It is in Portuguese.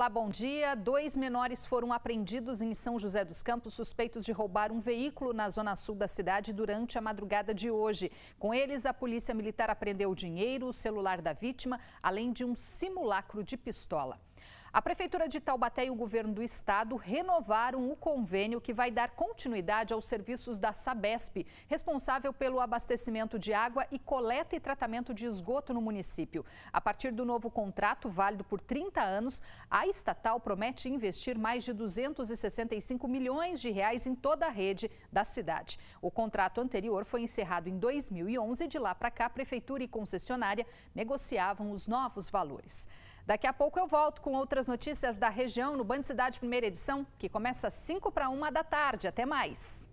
Olá, bom dia. Dois menores foram apreendidos em São José dos Campos suspeitos de roubar um veículo na zona sul da cidade durante a madrugada de hoje. Com eles, a polícia militar apreendeu o dinheiro, o celular da vítima, além de um simulacro de pistola. A Prefeitura de Taubaté e o governo do estado renovaram o convênio que vai dar continuidade aos serviços da Sabesp, responsável pelo abastecimento de água e coleta e tratamento de esgoto no município. A partir do novo contrato, válido por 30 anos, a estatal promete investir mais de 265 milhões de reais em toda a rede da cidade. O contrato anterior foi encerrado em 2011 e de lá para cá, a prefeitura e concessionária negociavam os novos valores. Daqui a pouco eu volto com outras notícias da região no Band Cidade Primeira Edição, que começa às 5 para 1 da tarde. Até mais.